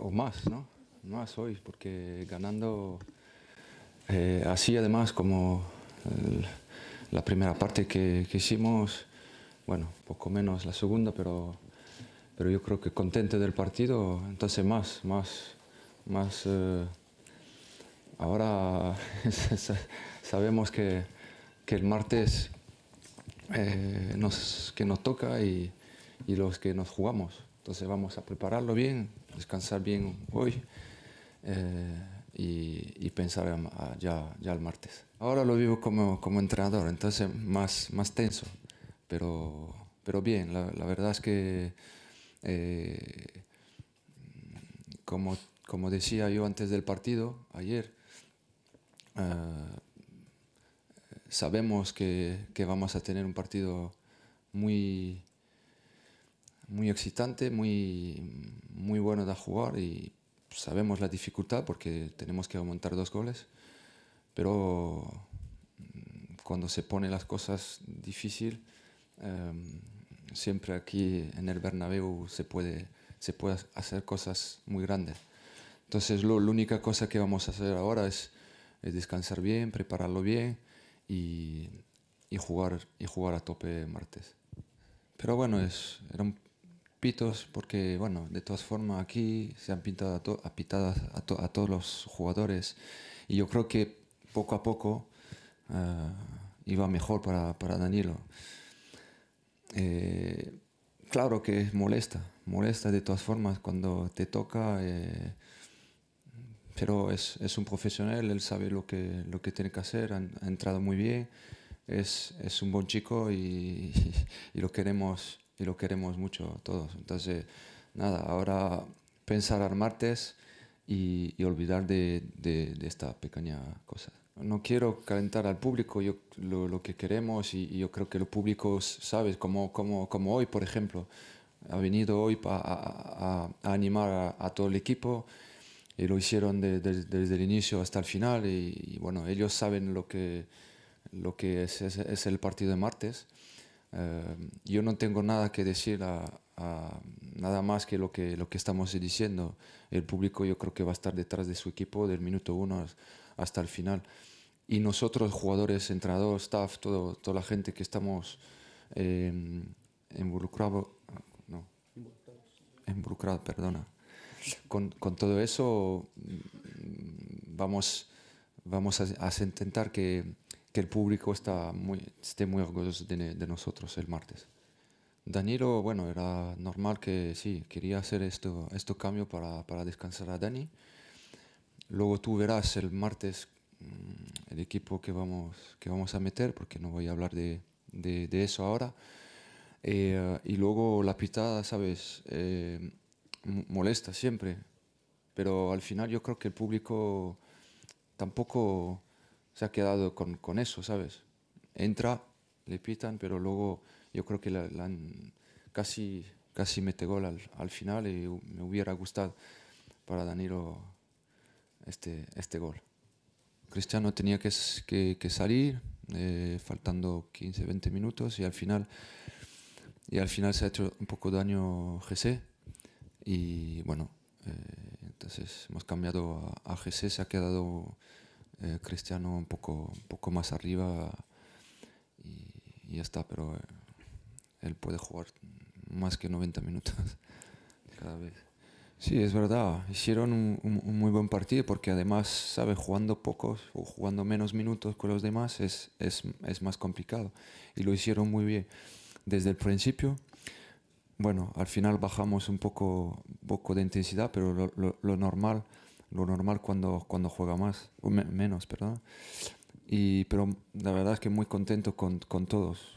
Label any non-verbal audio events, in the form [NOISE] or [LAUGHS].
o más, ¿no? Más hoy, porque ganando eh, así además como la primera parte que, hicimos, bueno, poco menos la segunda, pero, pero yo creo que contento del partido, entonces más, más, más... Eh, ahora [LAUGHS] sabemos que, el martes eh, nos, que nos toca y, y los que nos jugamos. Entonces vamos a prepararlo bien, descansar bien hoy eh, y, pensar ah, ya, ya el martes. Ahora lo vivo como, entrenador, entonces más, más tenso, pero, pero bien, la, verdad es que eh, como, como decía yo antes del partido, ayer, ah, sabemos que, que vamos a tener un partido muy muy excitante, muy, muy bueno de jugar y sabemos la dificultad porque tenemos que aumentar dos goles, pero mm, cuando se ponen las cosas difíciles, em, siempre aquí en el Bernabéu se puede, se puede hacer cosas muy grandes. Entonces lo, la única cosa que vamos a hacer ahora es, descansar bien, prepararlo bien y, jugar, y jugar a tope martes. Pero bueno, es, era un porque bueno, de todas formas aquí se han pintado a, a, a, todos los jugadores y yo creo que poco a poco ah, iba mejor para, para Danilo. Eh, claro que molesta, molesta de todas formas cuando te toca, eh, pero es, es, un profesional, él sabe lo que, lo que tiene que hacer, ha, entrado muy bien, es, es, un buen chico y [LAUGHS] lo queremos y lo queremos mucho todos. Entonces, nada, ahora pensar al martes y, olvidar de, de, esta pequeña cosa. No quiero calentar al público yo, lo, que queremos y, yo creo que el público, sabe, Como, hoy, por ejemplo, ha venido hoy a, animar a, todo el equipo y lo hicieron desde el inicio hasta el final y, bueno, ellos saben lo que, lo que es, es el partido de martes eh, yo no tengo nada que decir a, nada más que lo, que lo que estamos diciendo. El público yo creo que va a estar detrás de su equipo del minuto uno hasta el final. Y nosotros, jugadores, entrenador, staff, todo, toda la gente que estamos eh, no, involucrado, perdona, con, con, todo eso mm, vamos, vamos a intentar que que el público está muy, esté muy orgulloso de, nosotros el martes. Danilo, bueno, era normal que sí, quería hacer esto, esto cambio para, para descansar a Dani. Luego tú verás el martes mm, el equipo que vamos, que vamos a meter, porque no voy a hablar de, de, eso ahora. Eh, y luego la pitada, ¿sabes? Eh, molesta siempre, pero al final yo creo que el público tampoco se ha quedado con, con eso, ¿sabes? Entra, le pitan, pero luego yo creo que casi, casi mete gol al, al, final y me hubiera gustado para Danilo este, este gol. Cristiano tenía que, que, salir, eh, faltando 15, 20 minutos y al final y al final se ha hecho un poco daño GC y bueno eh, entonces hemos cambiado a, a, GC se ha quedado eh, cristiano un poco, más arriba y, ya está, pero eh, él puede jugar más que 90 minutos [LAUGHS] cada vez. Sí, es verdad, hicieron un, muy buen partido porque además, sabe, jugando pocos o jugando menos minutos con los demás es, más complicado y lo hicieron muy bien desde el principio bueno, al final bajamos un poco, poco de intensidad, pero lo, lo normal lo normal cuando, cuando juega más, menos, perdón. Y, pero la verdad es que muy contento con todos.